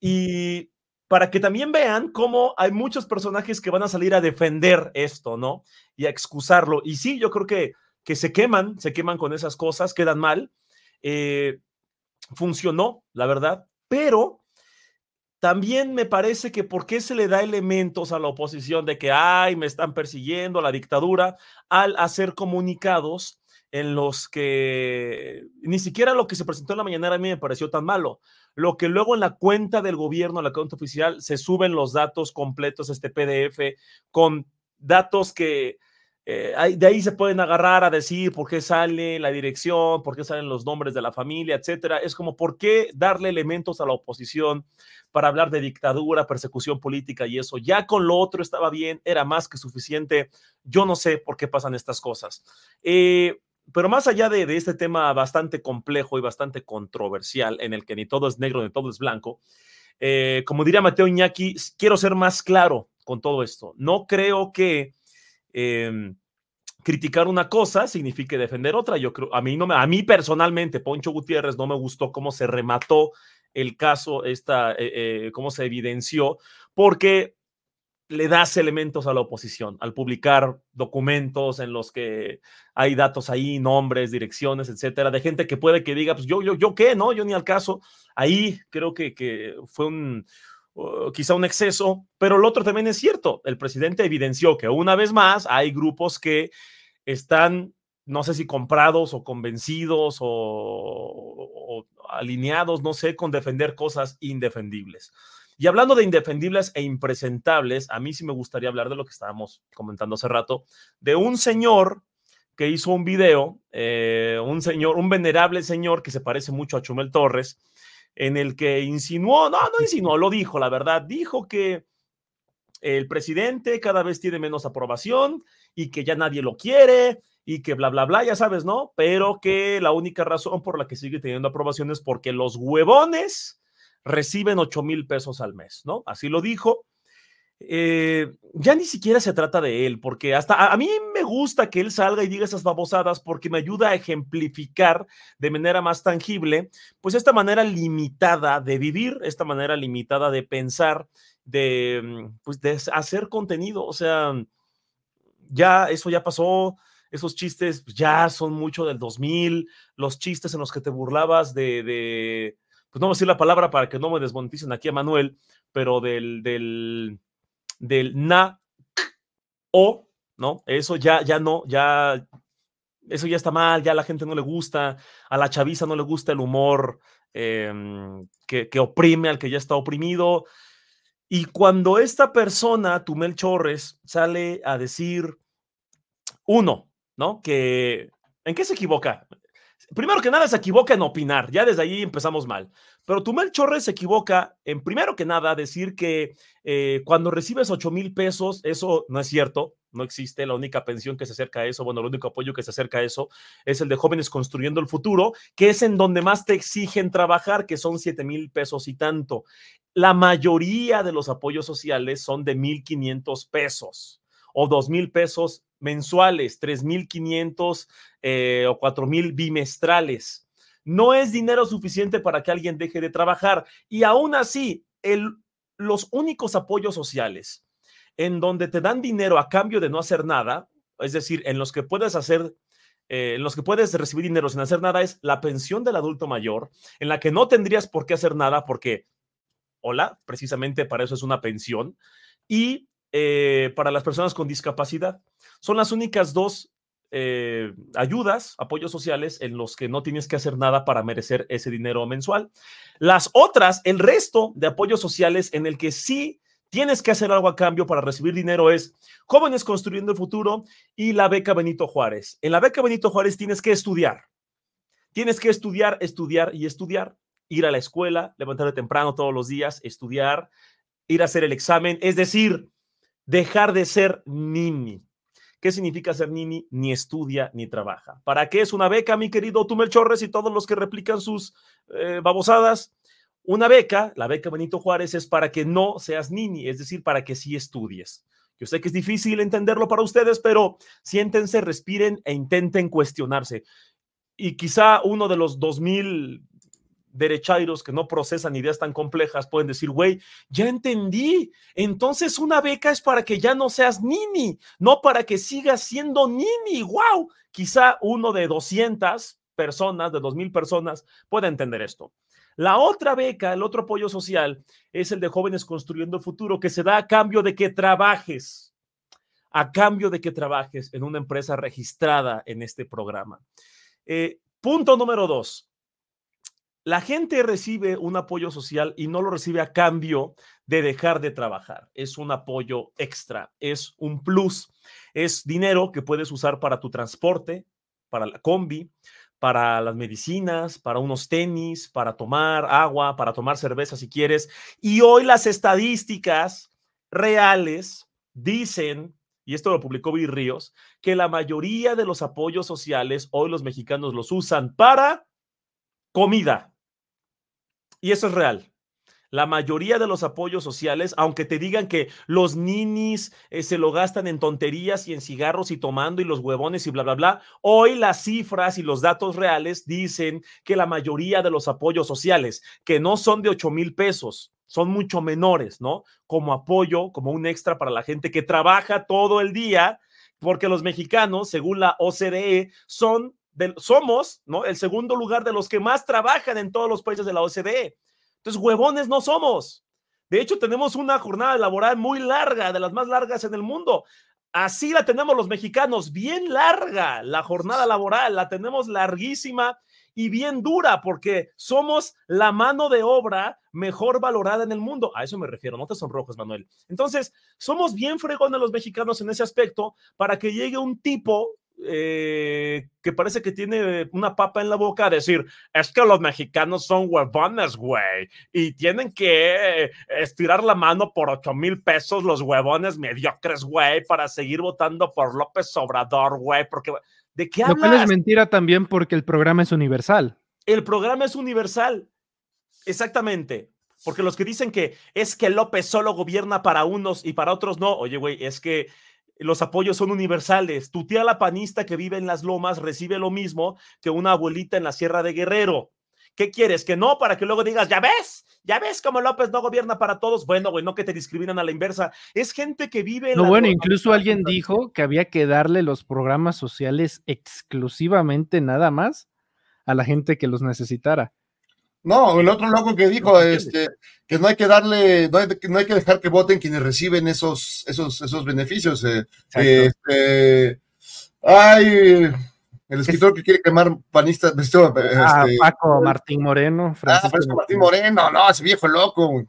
Y para que también vean cómo hay muchos personajes que van a salir a defender esto, ¿no? Y a excusarlo. Y sí, yo creo que, que se queman, se queman con esas cosas, quedan mal. Eh, funcionó, la verdad, pero también me parece que por qué se le da elementos a la oposición de que, ay, me están persiguiendo la dictadura, al hacer comunicados en los que ni siquiera lo que se presentó en la mañana a mí me pareció tan malo. Lo que luego en la cuenta del gobierno, en la cuenta oficial, se suben los datos completos, este PDF, con datos que eh, de ahí se pueden agarrar a decir por qué sale la dirección, por qué salen los nombres de la familia, etcétera. Es como por qué darle elementos a la oposición para hablar de dictadura, persecución política y eso. Ya con lo otro estaba bien, era más que suficiente. Yo no sé por qué pasan estas cosas. Eh, pero más allá de, este tema bastante complejo y bastante controversial, en el que ni todo es negro ni todo es blanco, eh, como diría Mateo Iñaki, quiero ser más claro con todo esto. No creo que Em, criticar una cosa significa defender otra. Yo creo, a mí, no me, a mí personalmente, Poncho Gutiérrez no me gustó cómo se remató el caso, esta, eh, eh, cómo se evidenció, porque le das elementos a la oposición al publicar documentos en los que hay datos ahí, nombres, direcciones, etcétera, de gente que puede que diga, pues yo, yo, yo qué, ¿no? Yo ni al caso. Ahí creo que, que fue un, quizá un exceso, pero el otro también es cierto. El presidente evidenció que una vez más hay grupos que están, no sé si comprados o convencidos o, alineados, no sé, con defender cosas indefendibles. Y hablando de indefendibles e impresentables, a mí sí me gustaría hablar de lo que estábamos comentando hace rato, de un señor que hizo un video, eh, un señor, un venerable señor que se parece mucho a Chumel Torres, en el que insinuó, no, no insinuó, lo dijo, la verdad, dijo que el presidente cada vez tiene menos aprobación y que ya nadie lo quiere y que bla, bla, bla, ya sabes, ¿no? Pero que la única razón por la que sigue teniendo aprobación es porque los huevones reciben 8 mil pesos al mes, ¿no? Así lo dijo. Eh, ya ni siquiera se trata de él, porque hasta a, mí me gusta que él salga y diga esas babosadas porque me ayuda a ejemplificar de manera más tangible, pues esta manera limitada de vivir, esta manera limitada de pensar, de, mm, pues de hacer contenido, o sea, ya eso ya pasó, esos chistes pues, ya son mucho del 2000, los chistes en los que te burlabas de, pues no voy a decir la palabra para que no me desmoneticen aquí a Manuel, pero del del na o, ¿no? Eso ya, ya no, ya, eso ya está mal, ya a la gente no le gusta, a la chaviza no le gusta el humor em, que, que, oprime al que ya está oprimido. Y cuando esta persona, Tumel Chorres, sale a decir, uno, ¿no? Que, ¿en qué se equivoca? primero que nada se equivoca en opinar, ya desde ahí empezamos mal. Pero Tumel Chorres se equivoca en, primero que nada, decir que eh, cuando recibes 8 mil pesos, eso no es cierto, no existe. La única pensión que se acerca a eso, bueno, el único apoyo que se acerca a eso es el de jóvenes construyendo el futuro, que es en donde más te exigen trabajar, que son 7 mil pesos y tanto. La mayoría de los apoyos sociales son de 1.500 pesos o dos mil pesos mensuales, 3.500 eh, o 4.000 bimestrales. No es dinero suficiente para que alguien deje de trabajar. Y aún así, el, los únicos apoyos sociales en donde te dan dinero a cambio de no hacer nada, es decir, en los que puedes hacer eh, en los que puedes recibir dinero sin hacer nada es la pensión del adulto mayor, en la que no tendrías por qué hacer nada porque, hola, precisamente para eso es una pensión, y eh, para las personas con discapacidad. Son las únicas dos eh, ayudas, apoyos sociales en los que no tienes que hacer nada para merecer ese dinero mensual. Las otras, el resto de apoyos sociales en el que sí tienes que hacer algo a cambio para recibir dinero es Jóvenes Construyendo el Futuro y la beca Benito Juárez. En la beca Benito Juárez tienes que estudiar. Tienes que estudiar, estudiar y estudiar. Ir a la escuela, levantarte temprano todos los días, estudiar, ir a hacer el examen. Es decir, dejar de ser nini ¿Qué significa ser nini? Ni estudia ni trabaja. ¿Para qué es una beca, mi querido Tumel Chorres y todos los que replican sus eh, babosadas? Una beca, la beca Benito Juárez, es para que no seas nini, es decir, para que sí estudies. Yo sé que es difícil entenderlo para ustedes, pero siéntense, respiren e intenten cuestionarse. Y quizá uno de los dos mil derechairos que no procesan ideas tan complejas pueden decir, güey, ya entendí. Entonces una beca es para que ya no seas nini, no para que sigas siendo nini. ¡Wow! Quizá uno de 200 personas, de 2.000 personas, pueda entender esto. La otra beca, el otro apoyo social, es el de jóvenes construyendo el futuro, que se da a cambio de que trabajes, a cambio de que trabajes en una empresa registrada en este programa. Eh, punto número dos, la gente recibe un apoyo social y no lo recibe a cambio de dejar de trabajar. Es un apoyo extra, es un plus, es dinero que puedes usar para tu transporte, para la combi, para las medicinas, para unos tenis, para tomar agua, para tomar cerveza si quieres. Y hoy las estadísticas reales dicen y esto lo publicó Bill Ríos, que la mayoría de los apoyos sociales hoy los mexicanos los usan para comida. Y eso es real. La mayoría de los apoyos sociales, aunque te digan que los ninis eh, se lo gastan en tonterías y en cigarros y tomando y los huevones y bla, bla, bla, hoy las cifras y los datos reales dicen que la mayoría de los apoyos sociales, que no son de 8 mil pesos, son mucho menores, ¿no? Como apoyo, como un extra para la gente que trabaja todo el día, porque los mexicanos, según la OCDE, son somos ¿no? el segundo lugar de los que más trabajan en todos los países de la OCDE. Entonces, huevones no somos. De hecho, tenemos una jornada laboral muy larga, de las más largas en el mundo. Así la tenemos los mexicanos, bien larga la jornada laboral, la tenemos larguísima y bien dura porque somos la mano de obra mejor valorada en el mundo. A eso me refiero, no te sonrojes, Manuel. Entonces, somos bien fregones los mexicanos en ese aspecto para que llegue un tipo eh, que parece que tiene una papa en la boca decir, es que los mexicanos son huevones, güey, y tienen que estirar la mano por 8 mil pesos los huevones mediocres, güey, para seguir votando por López Obrador, güey, porque... ¿De qué hablas? Lo es mentira también porque el programa es universal. El programa es universal, exactamente. Porque los que dicen que es que López solo gobierna para unos y para otros no, oye, güey, es que los apoyos son universales. Tu tía la panista que vive en las lomas recibe lo mismo que una abuelita en la Sierra de Guerrero. ¿Qué quieres? ¿Que no? Para que luego digas, ya ves, ya ves cómo López no gobierna para todos. Bueno, güey, no que te discriminan a la inversa. Es gente que vive en... No, bueno, incluso alguien dijo que había que darle los programas sociales exclusivamente nada más a la gente que los necesitara. No, el otro loco que dijo este, que no hay que darle, no hay, que dejar que voten quienes reciben esos, esos, esos beneficios. Eh, este, ay, el escritor que quiere quemar panistas. Este, ah, este, Paco Martín Moreno. Ah, Francisco Martín Moreno, no, ese viejo loco.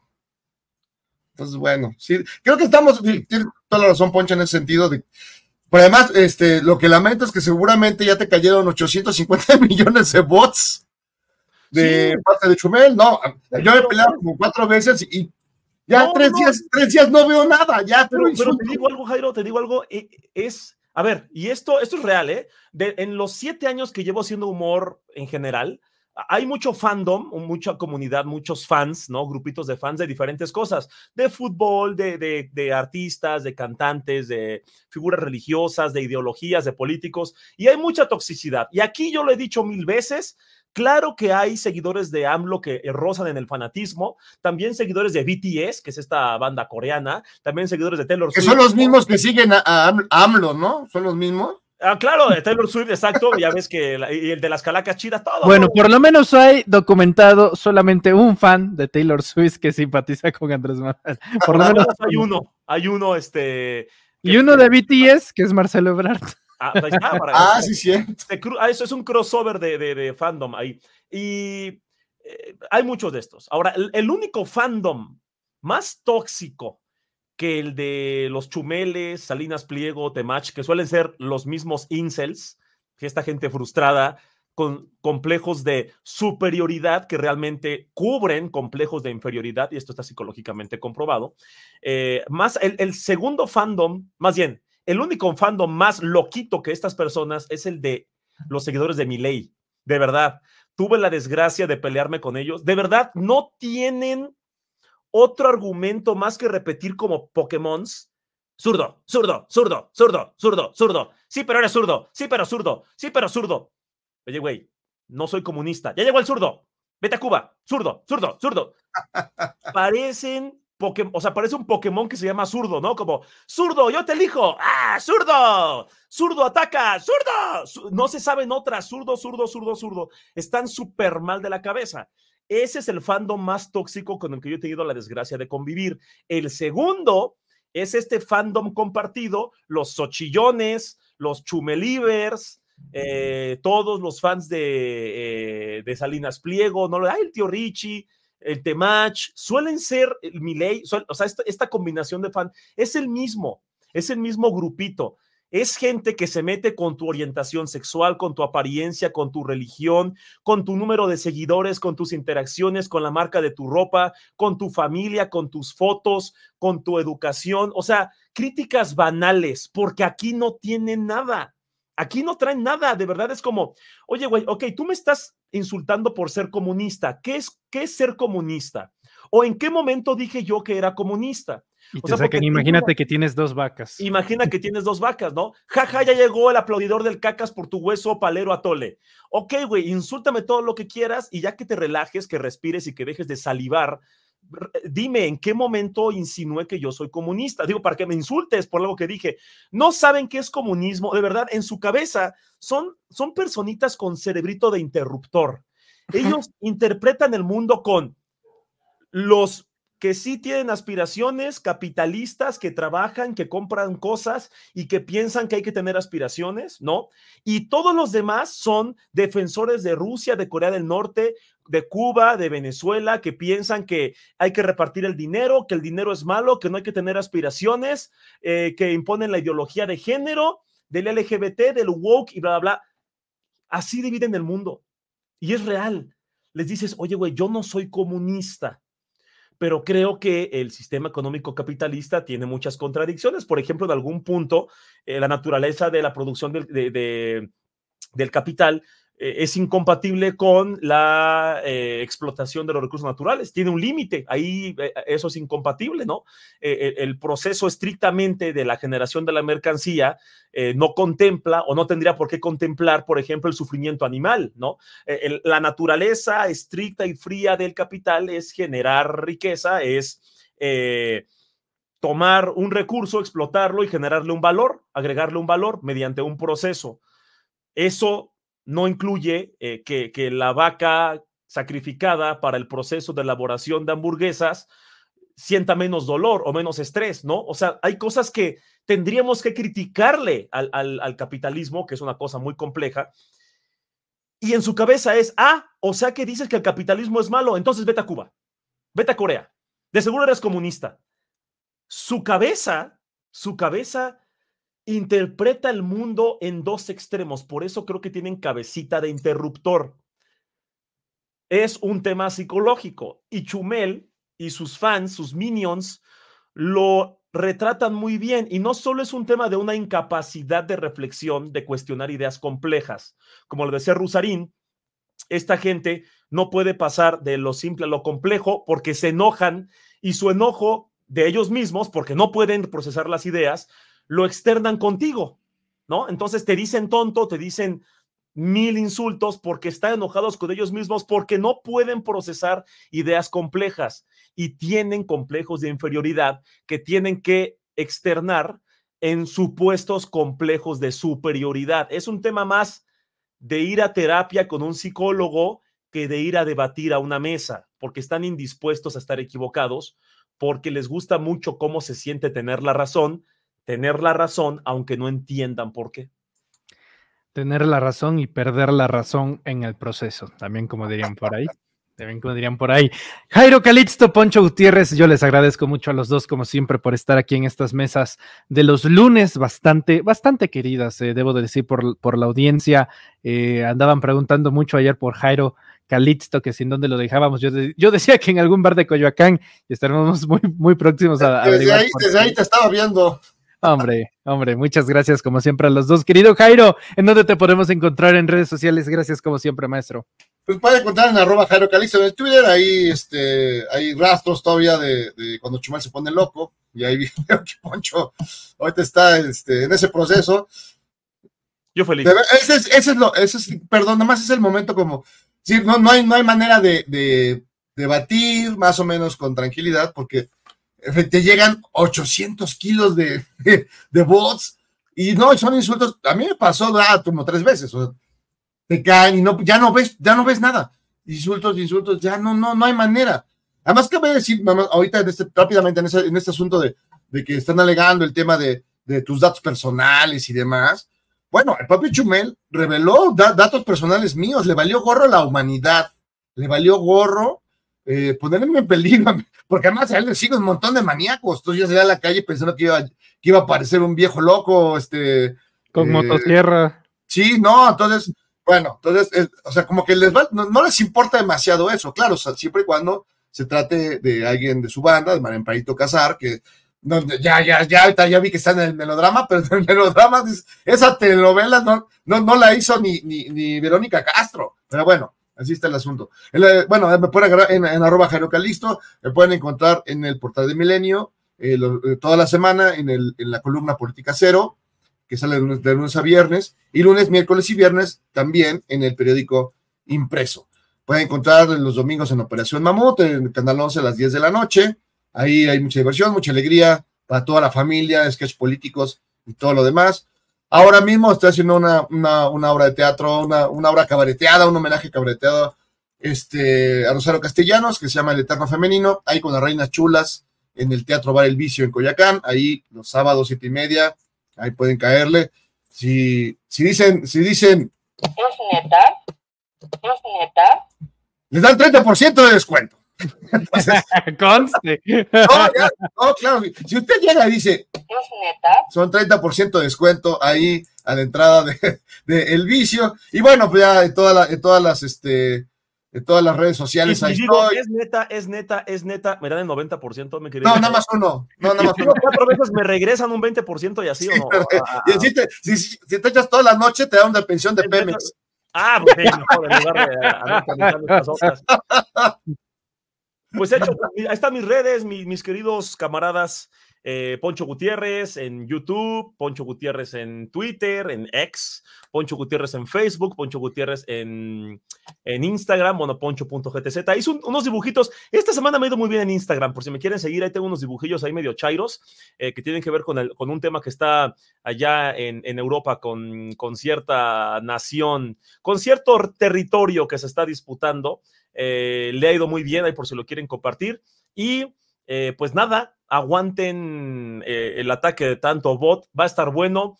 Entonces, bueno, sí, creo que estamos, tiene toda la razón, Poncha, en ese sentido de pero además, este, lo que lamento es que seguramente ya te cayeron 850 millones de bots de parte de Chumel, no. Yo he peleado como cuatro veces y ya tres, Días, tres días no veo nada, ya. Pero, pero, pero te digo algo, Jairo, te digo algo, eh, es, a ver, y esto, esto es real, ¿eh? De, en los siete años que llevo haciendo humor en general, hay mucho fandom, mucha comunidad, muchos fans, ¿no? Grupitos de fans de diferentes cosas, de fútbol, de, artistas, de cantantes, de figuras religiosas, de ideologías, de políticos, y hay mucha toxicidad. Y aquí yo lo he dicho mil veces. Claro que hay seguidores de AMLO que rozan en el fanatismo, también seguidores de BTS, que es esta banda coreana, también seguidores de Taylor Swift. Que son los mismos que siguen a AMLO, ¿no? Son los mismos. Ah, claro, de Taylor Swift, exacto, ya ves que el de las calacas chidas, todo. Bueno, por lo menos hay documentado solamente un fan de Taylor Swift que simpatiza con Andrés Manuel. Ah, por lo menos hay uno, hay uno, este. Y uno de BTS, que es Marcelo Ebrard. Ah, ah sí, sí. Ah, eso es un crossover de, fandom ahí. Y eh, hay muchos de estos. Ahora, el único fandom más tóxico que el de los Chumeles, Salinas Pliego, Temach, que suelen ser los mismos incels, que esta gente frustrada, con complejos de superioridad que realmente cubren complejos de inferioridad, y esto está psicológicamente comprobado. Eh, más el, segundo fandom, más bien, el único fandom más loquito que estas personas es el de los seguidores de ley. De verdad, tuve la desgracia de pelearme con ellos. De verdad, no tienen otro argumento más que repetir como pokémons. Zurdo, zurdo, zurdo, zurdo, zurdo, zurdo. Sí, pero eres zurdo. Sí, pero zurdo. Sí, pero zurdo. Oye, güey, no soy comunista. Ya llegó el zurdo. Vete a Cuba. Zurdo, zurdo, zurdo. Parecen Pokémon, o sea, parece un Pokémon que se llama zurdo, ¿no? Como, zurdo, yo te elijo. Ah, zurdo. Zurdo ataca. Zurdo. No se saben otras. Zurdo, zurdo, zurdo, zurdo. Están súper mal de la cabeza. Ese es el fandom más tóxico con el que yo he tenido la desgracia de convivir. El segundo es este fandom compartido, los sochillones, los chumelivers, eh, todos los fans de, eh, Salinas Pliego, no lo el tío Richie, el Temach, suelen ser el Miley, o sea, esta, esta combinación de fans es el mismo, es el mismo grupito. Es gente que se mete con tu orientación sexual, con tu apariencia, con tu religión, con tu número de seguidores, con tus interacciones, con la marca de tu ropa, con tu familia, con tus fotos, con tu educación. O sea, críticas banales, porque aquí no tienen nada. Aquí no traen nada, de verdad es como, oye, güey, ok, tú me estás insultando por ser comunista. ¿Qué es, qué ser comunista? ¿O en qué momento dije yo que era comunista? imagínate que tienes dos vacas. Imagina que tienes dos vacas, ¿no? Jaja, ya llegó el aplaudidor del cacas por tu hueso palero atole. Ok, güey, insúltame todo lo que quieras y ya que te relajes, que respires y que dejes de salivar, eh, dime en qué momento insinué que yo soy comunista. Digo, para que me insultes por algo que dije. No saben qué es comunismo. De verdad, en su cabeza son, son personitas con cerebrito de interruptor. Ellos interpretan el mundo con los que sí tienen aspiraciones, capitalistas que trabajan, que compran cosas y que piensan que hay que tener aspiraciones, ¿no? Y todos los demás son defensores de Rusia, de Corea del Norte, de Cuba, de Venezuela, que piensan que hay que repartir el dinero, que el dinero es malo, que no hay que tener aspiraciones, eh, que imponen la ideología de género, del LGBT, del woke y bla, bla, bla. Así dividen el mundo. Y es real. Les dices, oye, güey, yo no soy comunista pero creo que el sistema económico capitalista tiene muchas contradicciones. Por ejemplo, en algún punto, eh, la naturaleza de la producción del capital eh, es incompatible con la eh, explotación de los recursos naturales. Tiene un límite, ahí eh, eso es incompatible, ¿no? el proceso estrictamente de la generación de la mercancía no contempla o no tendría por qué contemplar, por ejemplo, el sufrimiento animal, ¿no? la naturaleza estricta y fría del capital es generar riqueza, es tomar un recurso, explotarlo y generarle un valor, agregarle un valor mediante un proceso. Eso no incluye eh, que, la vaca sacrificada para el proceso de elaboración de hamburguesas sienta menos dolor o menos estrés, ¿no? O sea, hay cosas que tendríamos que criticarle al, al capitalismo, que es una cosa muy compleja, y en su cabeza es, ah, o sea que dices que el capitalismo es malo, entonces vete a Cuba, vete a Corea, de seguro eres comunista. Su cabeza, su cabeza interpreta el mundo en dos extremos. Por eso creo que tienen cabecita de interruptor. Es un tema psicológico y Chumel y sus fans, sus minions, lo retratan muy bien y no solo es un tema de una incapacidad de reflexión, de cuestionar ideas complejas. Como lo decía Rusarín, esta gente no puede pasar de lo simple a lo complejo porque se enojan y su enojo de ellos mismos, porque no pueden procesar las ideas, lo externan contigo, ¿no? Entonces te dicen tonto, te dicen mil insultos porque están enojados con ellos mismos, porque no pueden procesar ideas complejas y tienen complejos de inferioridad que tienen que externar en supuestos complejos de superioridad. Es un tema más de ir a terapia con un psicólogo que de ir a debatir a una mesa, porque están indispuestos a estar equivocados, porque les gusta mucho cómo se siente tener la razón tener la razón aunque no entiendan por qué. Tener la razón y perder la razón en el proceso, también como dirían por ahí. También como dirían por ahí. Jairo Calixto, Poncho Gutiérrez, yo les agradezco mucho a los dos, como siempre, por estar aquí en estas mesas de los lunes, bastante, bastante queridas, eh, debo de decir, por, por, la audiencia. Eh, andaban preguntando mucho ayer por Jairo Calixto, que sin dónde lo dejábamos. Yo, yo decía que en algún bar de Coyoacán y estaremos muy, muy próximos a. desde, ahí, desde ahí te estaba viendo. Hombre, hombre, muchas gracias como siempre a los dos. Querido Jairo, ¿en dónde te podemos encontrar en redes sociales? Gracias como siempre, maestro. Pues pueden encontrar en arroba Jairo Calixto en Twitter, ahí este, hay rastros todavía de, cuando Chumal se pone loco, y ahí veo que Poncho ahorita está este, en ese proceso. Yo feliz. Ese es, lo, ese perdón, nomás es el momento como, sí, no, no, hay, no hay manera de, de debatir más o menos con tranquilidad, porque te llegan 800 kilos de, de bots y no, son insultos. A mí me pasó ah, como tres veces. te caen y no, ya no ves, ya no ves nada. Insultos, insultos, ya no, no, no hay manera. Además, que voy a decir, ahorita este, rápidamente en, ese, en, este asunto de, que están alegando el tema de, de, tus datos personales y demás. Bueno, el propio Chumel reveló datos personales míos, le valió gorro a la humanidad, le valió gorro eh, ponerme pues, en peligro, porque además a él le sigue un montón de maníacos. Entonces yo salía a la calle pensando que iba, que iba a aparecer un viejo loco, este. Con eh, motosierra. Sí, no, entonces, bueno, entonces, eh, o sea, como que les no, les importa demasiado eso, claro, o sea, siempre y cuando se trate de alguien de su banda, de Marenparito Casar, que ya, ya, ya, ya vi que está en el melodrama, pero en el melodrama, esa telenovela no, no, no la hizo ni, ni Verónica Castro, pero bueno, Así está el asunto. bueno, me pueden agarrar en, arroba Calisto, me pueden encontrar en el portal de Milenio, eh, eh, toda la semana en, el, en, la columna Política Cero, que sale de lunes, a viernes, y lunes, miércoles y viernes también en el periódico impreso. Pueden encontrar los domingos en Operación Mamut, en el Canal 11 a las 10 de la noche. Ahí hay mucha diversión, mucha alegría para toda la familia, sketches políticos y todo lo demás. Ahora mismo está haciendo una, obra de teatro, una, obra cabareteada, un homenaje cabareteado este, a Rosario Castellanos, que se llama El Eterno Femenino, ahí con las Reinas Chulas, en el Teatro Bar El Vicio en Coyacán, ahí los sábados siete y media, ahí pueden caerle. Si, si dicen, si dicen... ¿Es neta? ¿Es neta? Les dan 30% de descuento. Conste. No, claro. Si usted llega y dice, son 30% de descuento ahí a la entrada de, El Vicio. Y bueno, pues ya en, toda en todas las este en todas las redes sociales Es neta, es neta, es neta. Me dan el 90%, me querido. No, nada más uno. No, nada más uno. Cuatro veces me regresan un 20% y así Y si, te echas toda la noche, te dan una pensión de Pemex. Ah, bueno, pues en lugar de Pues hecho, ahí están mis redes, mis, queridos camaradas. Eh, poncho Gutiérrez en YouTube, Poncho Gutiérrez en Twitter, en X, Poncho Gutiérrez en Facebook, Poncho Gutiérrez en, en Instagram, bueno, poncho.gtz. Hice unos dibujitos. Esta semana me ha ido muy bien en Instagram, por si me quieren seguir, ahí tengo unos dibujillos ahí medio chairos eh, que tienen que ver con, el, con, un tema que está allá en, Europa con, con, cierta nación, con cierto territorio que se está disputando. Eh, le ha ido muy bien ahí por si lo quieren compartir. Y eh, pues nada, aguanten eh, el ataque de tanto bot, va a estar bueno.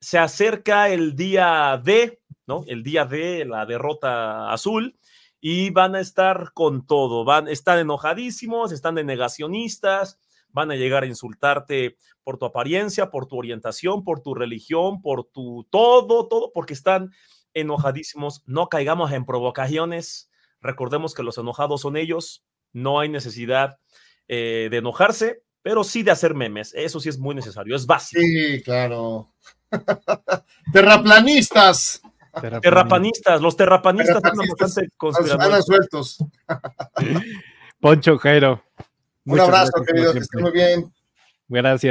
Se acerca el día de ¿no? El día de la derrota azul y van a estar con todo, van, están enojadísimos, están denegacionistas, van a llegar a insultarte por tu apariencia, por tu orientación, por tu religión, por tu todo, todo, porque están enojadísimos. No caigamos en provocaciones, Recordemos que los enojados son ellos, no hay necesidad eh, de enojarse, pero sí de hacer memes. Eso sí es muy necesario, es básico. Sí, claro. Terraplanistas. Terrapanistas, los terrapanistas, están bastante Están Poncho Jairo. Un abrazo, querido, que estén muy bien. Gracias.